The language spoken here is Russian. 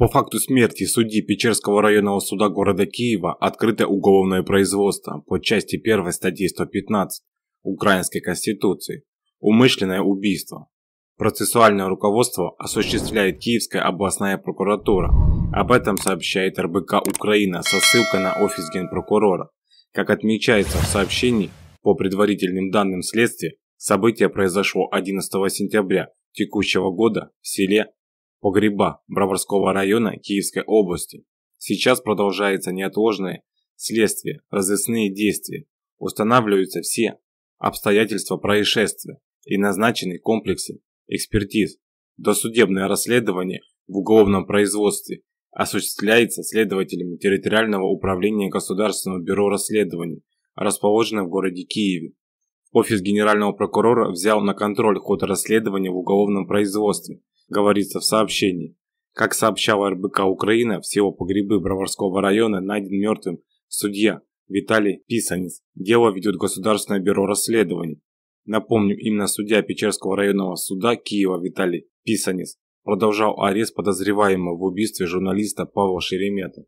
По факту смерти судьи Печерского районного суда города Киева открыто уголовное производство по части 1 статьи 115 Украинской Конституции «Умышленное убийство». Процессуальное руководство осуществляет Киевская областная прокуратура. Об этом сообщает РБК Украина со ссылкой на офис генпрокурора. Как отмечается в сообщении, по предварительным данным следствия, событие произошло 11 сентября текущего года в селе погреба Броварского района Киевской области. Сейчас продолжается неотложное следствие, разыскные действия, устанавливаются все обстоятельства происшествия и назначены комплексы экспертиз. Досудебное расследование в уголовном производстве осуществляется следователями территориального управления Государственного бюро расследований, расположенного в городе Киеве. Офис генерального прокурора взял на контроль ход расследования в уголовном производстве говорится в сообщении. Как сообщала РБК Украина, в село Погребы Броварского района найден мертвым судья Виталий Писанец. Дело ведет Государственное бюро расследований. Напомню, именно судья Печерского районного суда Киева Виталий Писанец продолжал арест подозреваемого в убийстве журналиста Павла Шеремета.